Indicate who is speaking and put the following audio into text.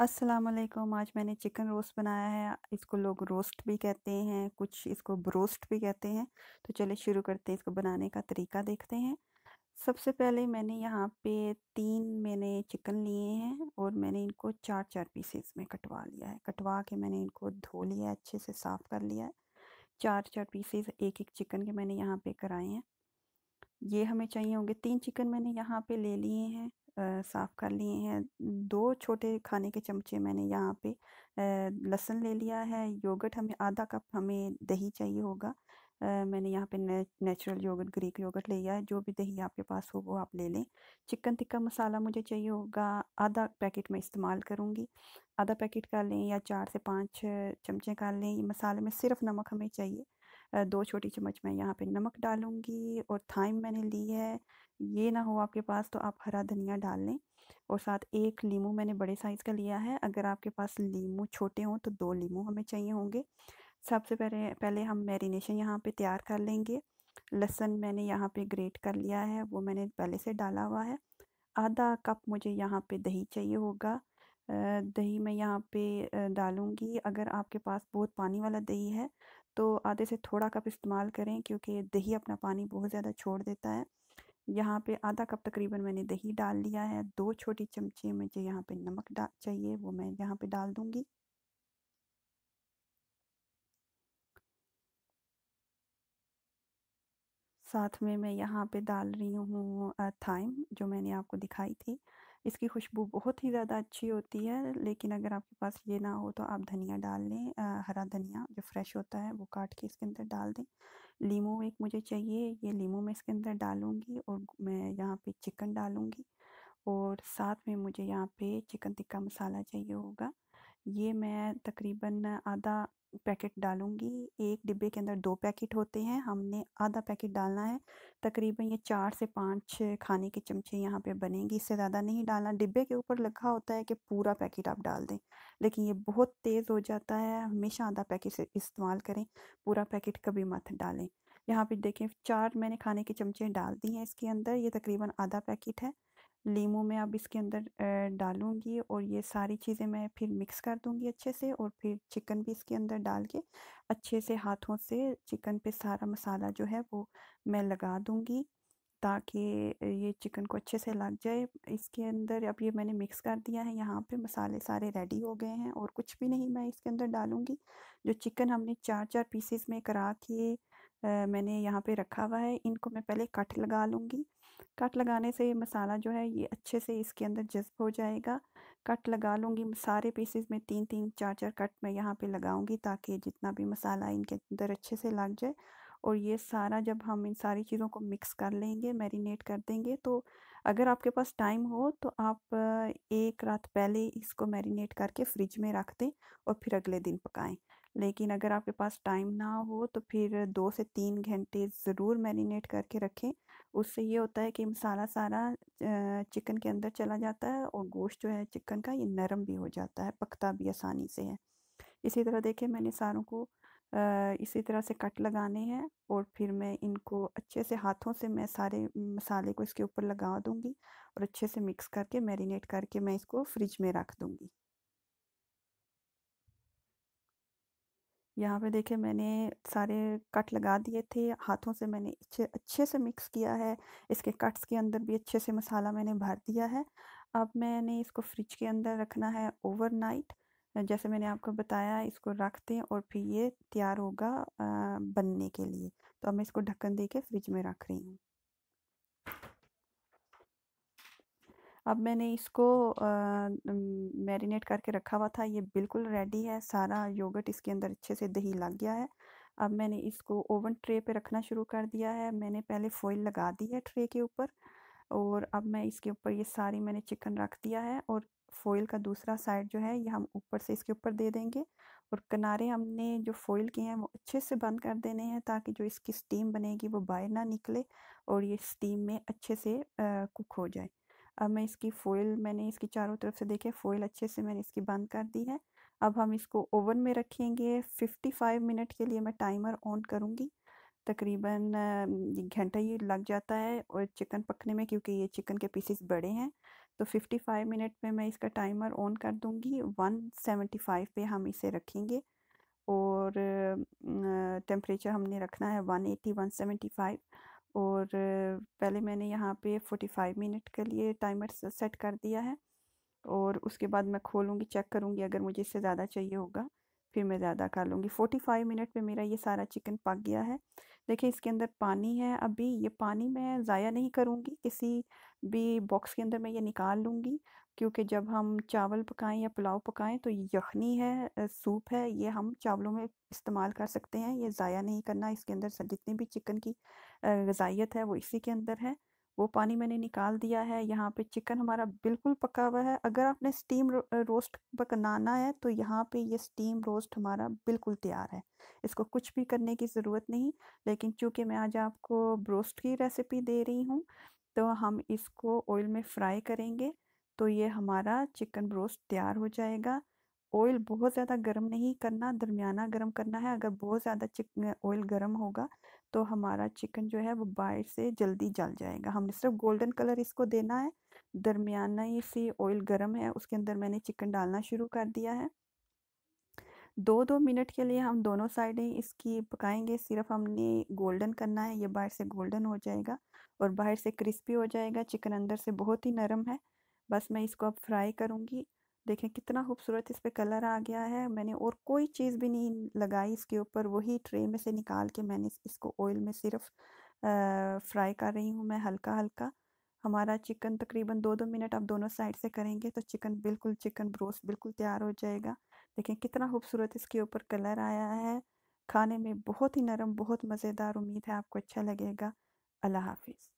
Speaker 1: वालेकुम आज मैंने चिकन रोस्ट बनाया है इसको लोग रोस्ट भी कहते हैं कुछ इसको ब्रोस्ट भी कहते हैं तो चलिए शुरू करते हैं इसको बनाने का तरीका देखते हैं सबसे पहले मैंने यहाँ पे तीन मैंने चिकन लिए हैं और मैंने इनको चार चार पीसेस में कटवा लिया है कटवा के मैंने इनको धो लिया अच्छे से साफ़ कर लिया है चार चार पीसेस एक एक चिकन के मैंने यहाँ पे कराए हैं ये हमें चाहिए होंगे तीन चिकन मैंने यहाँ पे ले लिए हैं साफ़ कर लिए हैं दो छोटे खाने के चमचे मैंने यहाँ पे लहसुन ले लिया है योगर्ट हमें आधा कप हमें दही चाहिए होगा मैंने यहाँ पे नेचुरल योगर्ट ग्रीक योगर्ट ले लिया है जो भी दही आपके पास हो वो आप ले लें चिकन टिक्का मसाला मुझे चाहिए होगा आधा पैकेट मैं इस्तेमाल करूँगी आधा पैकेट का लें या चार से पाँच चमचे का लें मसाले में सिर्फ नमक हमें चाहिए दो छोटी चम्मच मैं यहाँ पे नमक डालूँगी और थाइम मैंने ली है ये ना हो आपके पास तो आप हरा धनिया डाल लें और साथ एक लीमू मैंने बड़े साइज़ का लिया है अगर आपके पास लीमू छोटे हों तो दो लीमू हमें चाहिए होंगे सबसे पहले पहले हम मैरिनेशन यहाँ पे तैयार कर लेंगे लहसन मैंने यहाँ पे ग्रेट कर लिया है वो मैंने पहले से डाला हुआ है आधा कप मुझे यहाँ पे दही चाहिए होगा दही मैं यहाँ पे डालूँगी अगर आपके पास बहुत पानी वाला दही है तो आधे से थोड़ा कप इस्तेमाल करें क्योंकि दही अपना पानी बहुत ज़्यादा छोड़ देता है यहाँ पे आधा कप तकरीबन मैंने दही डाल लिया है दो छोटी चमचे मुझे यहाँ पे नमक डाल चाहिए वो मैं यहाँ पे डाल दूँगी साथ में मैं यहाँ पे डाल रही हूँ थाइम जो मैंने आपको दिखाई थी इसकी खुशबू बहुत ही ज़्यादा अच्छी होती है लेकिन अगर आपके पास ये ना हो तो आप धनिया डाल लें हरा धनिया जो फ्रेश होता है वो काट के इसके अंदर डाल दें लीमू एक मुझे चाहिए ये लीमू मैं इसके अंदर डालूँगी और मैं यहाँ पे चिकन डालूँगी और साथ में मुझे यहाँ पे चिकन टिक्का मसाला चाहिए होगा ये मैं तकरीबन आधा पैकेट डालूंगी एक डिब्बे के अंदर दो पैकेट होते हैं हमने आधा पैकेट डालना है तकरीबन ये चार से पाँच खाने के चमचे यहाँ पे बनेंगी इससे ज़्यादा नहीं डालना डिब्बे के ऊपर लिखा होता है कि पूरा पैकेट आप डाल दें लेकिन ये बहुत तेज़ हो जाता है हमेशा आधा पैकेट इस्तेमाल करें पूरा पैकेट कभी मत डालें यहाँ पर देखें चार मैंने खाने के चमचे डाल दिए हैं इसके अंदर ये तकरीबन आधा पैकेट है लीमू में अब इसके अंदर डालूंगी और ये सारी चीज़ें मैं फिर मिक्स कर दूंगी अच्छे से और फिर चिकन भी इसके अंदर डाल के अच्छे से हाथों से चिकन पे सारा मसाला जो है वो मैं लगा दूंगी ताकि ये चिकन को अच्छे से लग जाए इसके अंदर अब ये मैंने मिक्स कर दिया है यहाँ पे मसाले सारे रेडी हो गए हैं और कुछ भी नहीं मैं इसके अंदर डालूँगी जो चिकन हमने चार चार पीसेस में करा के मैंने यहाँ पे रखा हुआ है इनको मैं पहले कट लगा लूँगी कट लगाने से ये मसाला जो है ये अच्छे से इसके अंदर जज्ब हो जाएगा कट लगा लूँगी सारे पीसेस में तीन तीन चार चार कट मैं यहाँ पे लगाऊंगी ताकि जितना भी मसाला इनके अंदर अच्छे से लग जाए और ये सारा जब हम इन सारी चीज़ों को मिक्स कर लेंगे मैरिनेट कर देंगे तो अगर आपके पास टाइम हो तो आप एक रात पहले इसको मैरिनेट करके फ्रिज में रख दें और फिर अगले दिन पकाएं लेकिन अगर आपके पास टाइम ना हो तो फिर दो से तीन घंटे ज़रूर मैरिनेट करके रखें उससे ये होता है कि मसाला सारा चिकन के अंदर चला जाता है और गोश्त जो है चिकन का ये नरम भी हो जाता है पकता भी आसानी से है इसी तरह देखें मैंने सारों को इसी तरह से कट लगाने हैं और फिर मैं इनको अच्छे से हाथों से मैं सारे मसाले को इसके ऊपर लगा दूंगी और अच्छे से मिक्स करके मैरिनेट करके मैं इसको फ्रिज में रख दूंगी यहाँ पे देखे मैंने सारे कट लगा दिए थे हाथों से मैंने अच्छे अच्छे से मिक्स किया है इसके कट्स के अंदर भी अच्छे से मसाला मैंने भर दिया है अब मैंने इसको फ्रिज के अंदर रखना है ओवरनाइट जैसे मैंने आपको बताया इसको रख दें और फिर ये तैयार होगा बनने के लिए तो अब मैं इसको ढक्कन दे के फ्रिज में रख रही हूँ अब मैंने इसको मैरिनेट करके रखा हुआ था ये बिल्कुल रेडी है सारा योगर्ट इसके अंदर अच्छे से दही लग गया है अब मैंने इसको ओवन ट्रे पे रखना शुरू कर दिया है मैंने पहले फॉइल लगा दी है ट्रे के ऊपर और अब मैं इसके ऊपर ये सारी मैंने चिकन रख दिया है और फॉइल का दूसरा साइड जो है ये हम ऊपर से इसके ऊपर दे देंगे और किनारे हमने जो फॉइल किए हैं वो अच्छे से बंद कर देने हैं ताकि जो इसकी स्टीम बनेगी वो बाहर ना निकले और ये स्टीम में अच्छे से कुक हो जाए अब मैं इसकी फोइल मैंने इसकी चारों तरफ से देखे फोइल अच्छे से मैंने इसकी बंद कर दी है अब हम इसको ओवन में रखेंगे 55 मिनट के लिए मैं टाइमर ऑन करूँगी तकरीबन घंटा ही लग जाता है और चिकन पकने में क्योंकि ये चिकन के पीसेस बड़े हैं तो 55 मिनट में मैं इसका टाइमर ऑन कर दूँगी 175 पे हम इसे रखेंगे और टेम्परेचर हमने रखना है 180 175 और पहले मैंने यहाँ पे 45 मिनट के लिए टाइमर सेट कर दिया है और उसके बाद मैं खोलूँगी चेक करूँगी अगर मुझे इससे ज़्यादा चाहिए होगा फिर मैं ज़्यादा कर लूँगी 45 मिनट पर मेरा ये सारा चिकन पक गया है देखिए इसके अंदर पानी है अभी ये पानी मैं ज़ाया नहीं करूँगी किसी भी बॉक्स के अंदर मैं ये निकाल लूँगी क्योंकि जब हम चावल पकाएं या पुलाव पकाएं तो यखनी है सूप है ये हम चावलों में इस्तेमाल कर सकते हैं ये ज़ाया नहीं करना इसके अंदर जितनी भी चिकन की गजाइत है वो इसी के अंदर है वो पानी मैंने निकाल दिया है यहाँ पे चिकन हमारा बिल्कुल पका हुआ है अगर आपने स्टीम रो, रोस्ट पकनाना है तो यहाँ पे ये स्टीम रोस्ट हमारा बिल्कुल तैयार है इसको कुछ भी करने की ज़रूरत नहीं लेकिन चूँकि मैं आज आपको ब्रोस्ट की रेसिपी दे रही हूँ तो हम इसको ऑयल में फ्राई करेंगे तो ये हमारा चिकन ब्रोस्ट तैयार हो जाएगा ऑयल बहुत ज़्यादा गर्म नहीं करना दरमियाना गर्म करना है अगर बहुत ज़्यादा चिकन ऑयल गर्म होगा तो हमारा चिकन जो है वो बाहर से जल्दी जल जाएगा हमने सिर्फ गोल्डन कलर इसको देना है दरमियाना ही सी ऑयल गर्म है उसके अंदर मैंने चिकन डालना शुरू कर दिया है दो दो मिनट के लिए हम दोनों साइडें इसकी पकाएंगे सिर्फ हमने गोल्डन करना है ये बाहर से गोल्डन हो जाएगा और बाहर से क्रिस्पी हो जाएगा चिकन अंदर से बहुत ही नरम है बस मैं इसको अब फ्राई करूँगी देखें कितना खूबसूरत इस पर कलर आ गया है मैंने और कोई चीज़ भी नहीं लगाई इसके ऊपर वही ट्रे में से निकाल के मैंने इसको ऑयल में सिर्फ फ्राई कर रही हूँ मैं हल्का हल्का हमारा चिकन तकरीबन दो दो मिनट आप दोनों साइड से करेंगे तो चिकन बिल्कुल चिकन ब्रोस्ट बिल्कुल तैयार हो जाएगा देखें कितना खूबसूरत इसके ऊपर कलर आया है खाने में बहुत ही नरम बहुत मज़ेदार उम्मीद है आपको अच्छा लगेगा अल्लाह हाफिज़